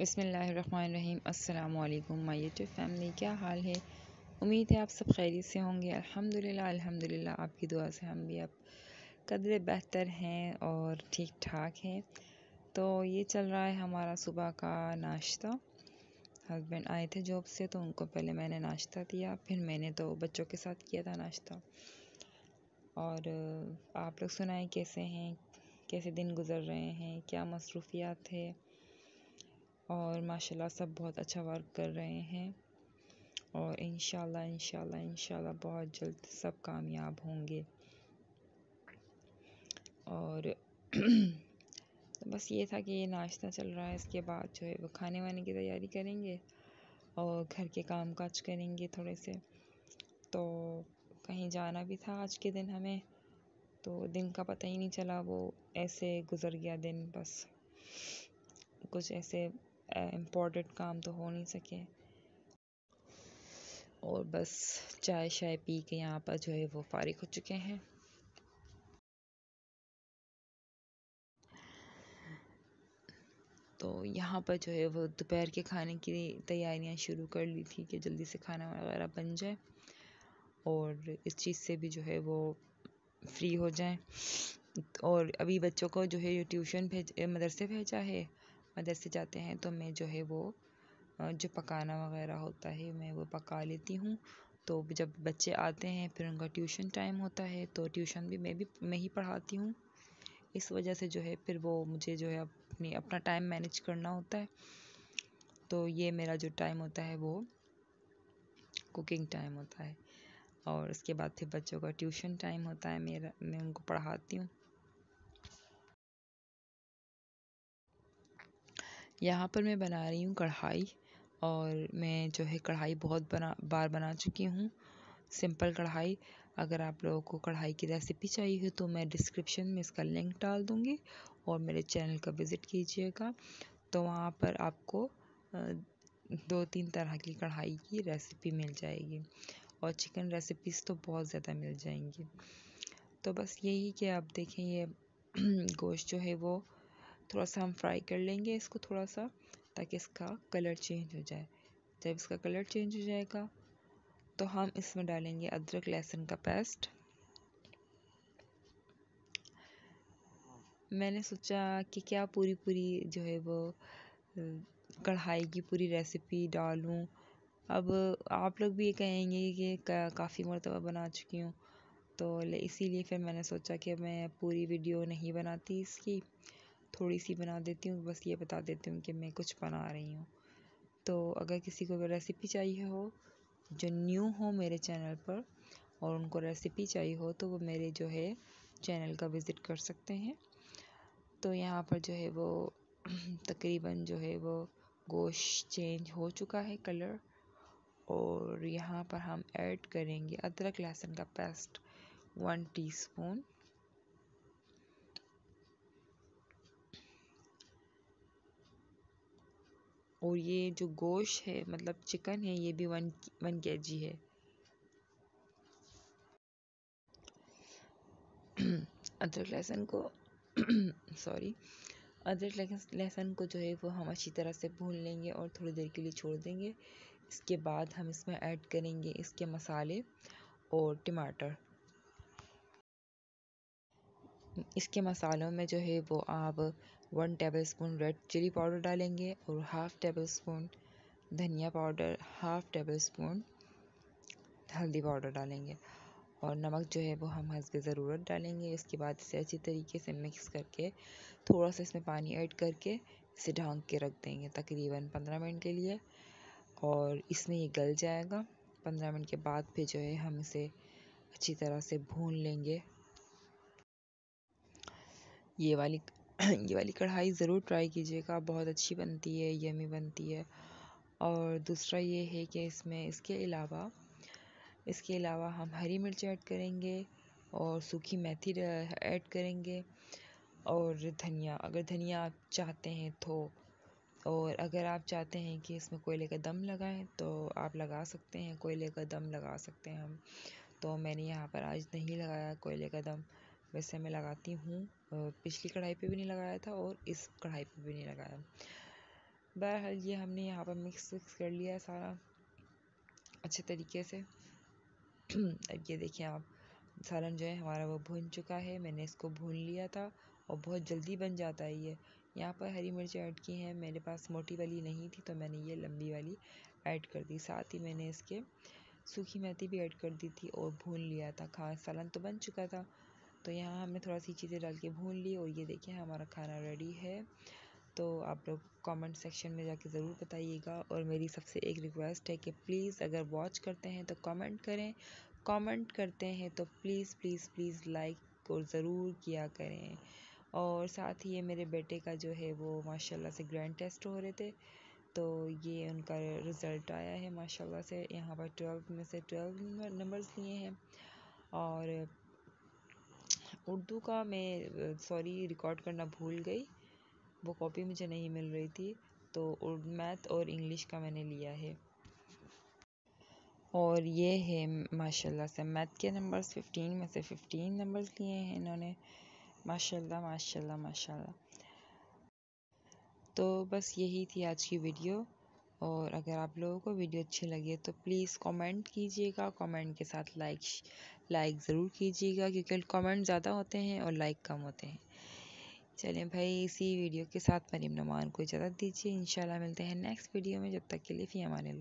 बसमीम् अल्लाम my YouTube family क्या हाल है उम्मीद है आप सब खैरी से होंगे अल्हम्दुलिल्लाह अल्हम्दुलिल्लाह आपकी दुआ से हम भी अब कदर बेहतर हैं और ठीक ठाक हैं तो ये चल रहा है हमारा सुबह का नाश्ता हस्बैंड आए थे जॉब से तो उनको पहले मैंने नाश्ता दिया फिर मैंने तो बच्चों के साथ किया था नाश्ता और आप लोग सुनाए कैसे हैं कैसे दिन गुजर रहे हैं क्या मसरूफियात है और माशाल्लाह सब बहुत अच्छा वर्क कर रहे हैं और इन इनशाला इनशाला बहुत जल्द सब कामयाब होंगे और तो बस ये था कि ये नाश्ता चल रहा है इसके बाद जो है वो खाने वाने की तैयारी करेंगे और घर के काम काज करेंगे थोड़े से तो कहीं जाना भी था आज के दिन हमें तो दिन का पता ही नहीं चला वो ऐसे गुज़र गया दिन बस कुछ ऐसे इम्पोर्टेंट काम तो हो नहीं सके और बस चाय शाय पी के यहाँ पर जो है वो फारिग हो चुके हैं तो यहाँ पर जो है वो दोपहर के खाने की तैयारियाँ शुरू कर ली थी कि जल्दी से खाना वगैरह बन जाए और इस चीज़ से भी जो है वो फ्री हो जाए और अभी बच्चों को जो है ट्यूशन भेज मदरसे भेजा है मदरसे जाते हैं तो मैं जो है वो जो पकाना वगैरह होता है मैं वो पका लेती हूँ तो जब बच्चे आते हैं फिर उनका ट्यूशन टाइम होता है तो ट्यूशन भी मैं भी मैं ही पढ़ाती हूँ इस वजह से जो है फिर वो मुझे जो है अपनी अपना टाइम मैनेज करना होता है तो ये मेरा जो टाइम होता है वो कुकिंग टाइम होता है और उसके बाद फिर बच्चों का ट्यूशन टाइम होता है मेरा मैं उनको पढ़ाती हूँ यहाँ पर मैं बना रही हूँ कढ़ाई और मैं जो है कढ़ाई बहुत बना बार बना चुकी हूँ सिंपल कढ़ाई अगर आप लोगों को कढ़ाई की रेसिपी चाहिए हो तो मैं डिस्क्रिप्शन में इसका लिंक डाल दूँगी और मेरे चैनल का विज़िट कीजिएगा तो वहाँ पर आपको दो तीन तरह की कढ़ाई की रेसिपी मिल जाएगी और चिकन रेसिपीज़ तो बहुत ज़्यादा मिल जाएंगी तो बस यही कि आप देखें ये गोश्त जो है वो थोड़ा सा हम फ्राई कर लेंगे इसको थोड़ा सा ताकि इसका कलर चेंज हो जाए जब इसका कलर चेंज हो जाएगा तो हम इसमें डालेंगे अदरक लहसुन का पेस्ट मैंने सोचा कि क्या पूरी पूरी जो है वो कढ़ाई की पूरी रेसिपी डालूं अब आप लोग भी ये कहेंगे कि का, काफ़ी मरतबा बना चुकी हूँ तो इसीलिए फिर मैंने सोचा कि मैं पूरी वीडियो नहीं बनाती इसकी थोड़ी सी बना देती हूँ बस ये बता देती हूँ कि मैं कुछ बना रही हूँ तो अगर किसी को रेसिपी चाहिए हो जो न्यू हो मेरे चैनल पर और उनको रेसिपी चाहिए हो तो वो मेरे जो है चैनल का विज़िट कर सकते हैं तो यहाँ पर जो है वो तकरीबन जो है वो गोश चेंज हो चुका है कलर और यहाँ पर हम ऐड करेंगे अदरक लहसुन का पेस्ट वन टीस्पून और ये जो गोश है मतलब चिकन है ये भी वन वन के जी है अदरक लहसुन को सॉरी अदरक लहसुन को जो है वो हम अच्छी तरह से भून लेंगे और थोड़ी देर के लिए छोड़ देंगे इसके बाद हम इसमें ऐड करेंगे इसके मसाले और टमाटर इसके मसालों में जो है वो आप one tablespoon red chilli powder डालेंगे और हाफ़ टेबल स्पून धनिया पाउडर हाफ़ टेबल स्पून हल्दी पाउडर डालेंगे और नमक जो है वो हम हंसब ज़रूरत डालेंगे इसके बाद इसे अच्छी तरीके से मिक्स करके थोड़ा सा इसमें पानी ऐड करके इसे ढांक के रख देंगे तकरीबन पंद्रह मिनट के लिए और इसमें ये गल जाएगा पंद्रह मिनट के बाद फिर जो है हम इसे अच्छी तरह से भून लेंगे ये वाली ये वाली कढ़ाई ज़रूर ट्राई कीजिएगा बहुत अच्छी बनती है यमी बनती है और दूसरा ये है कि इसमें इसके अलावा इसके अलावा हम हरी मिर्च ऐड करेंगे और सूखी मेथी ऐड करेंगे और धनिया अगर धनिया आप चाहते हैं तो और अगर आप चाहते हैं कि इसमें कोयले का दम लगाएं तो आप लगा सकते हैं कोयले का दम लगा सकते हैं हम तो मैंने यहाँ पर आज नहीं लगाया कोयले का दम वैसे मैं लगाती हूँ पिछली कढ़ाई पे भी नहीं लगाया था और इस कढ़ाई पे भी नहीं लगाया बहरहाल ये हमने यहाँ पर मिक्स विक्स कर लिया है सारा अच्छे तरीके से अब ये देखिए आप सालन जो है हमारा वो भून चुका है मैंने इसको भून लिया था और बहुत जल्दी बन जाता है ये यहाँ पर हरी मिर्च ऐड की हैं मेरे पास मोटी वाली नहीं थी तो मैंने ये लंबी वाली ऐड कर दी साथ ही मैंने इसके सूखी मेथी भी ऐड कर दी थी और भून लिया था खास सालन तो बन चुका था तो यहाँ हमने थोड़ा सी चीज़ें डाल के भून ली और ये देखिए हमारा खाना रेडी है तो आप लोग कमेंट सेक्शन में जाके ज़रूर बताइएगा और मेरी सबसे एक रिक्वेस्ट है कि प्लीज़ अगर वॉच करते हैं तो कमेंट करें कमेंट करते हैं तो प्लीज़ प्लीज़ प्लीज़ लाइक और ज़रूर किया करें और साथ ही ये मेरे बेटे का जो है वो माशाल्लाह से ग्रैंड टेस्ट हो रहे थे तो ये उनका रिज़ल्ट आया है माशाल्लाह से यहाँ पर ट्वेल्व में से ट्वेल्व नंबर्स लिए हैं और उर्दू का मैं सॉरी रिकॉर्ड करना भूल गई वो कॉपी मुझे नहीं मिल रही थी तो मैथ और इंग्लिश का मैंने लिया है और ये है माशाल्लाह से मैथ के नंबर्स फिफ्टीन में से फिफ्टीन नंबर्स लिए हैं इन्होंने माशाल्लाह माशाल्लाह माशाल्लाह तो बस यही थी आज की वीडियो और अगर आप लोगों को वीडियो अच्छी लगी है तो प्लीज़ कमेंट कीजिएगा कमेंट के साथ लाइक लाइक ज़रूर कीजिएगा क्योंकि कमेंट ज़्यादा होते हैं और लाइक कम होते हैं चलें भाई इसी वीडियो के साथ मरीम नमान को इजाज़त दीजिए इंशाल्लाह मिलते हैं नेक्स्ट वीडियो में जब तक के लिए फ़ी हमारे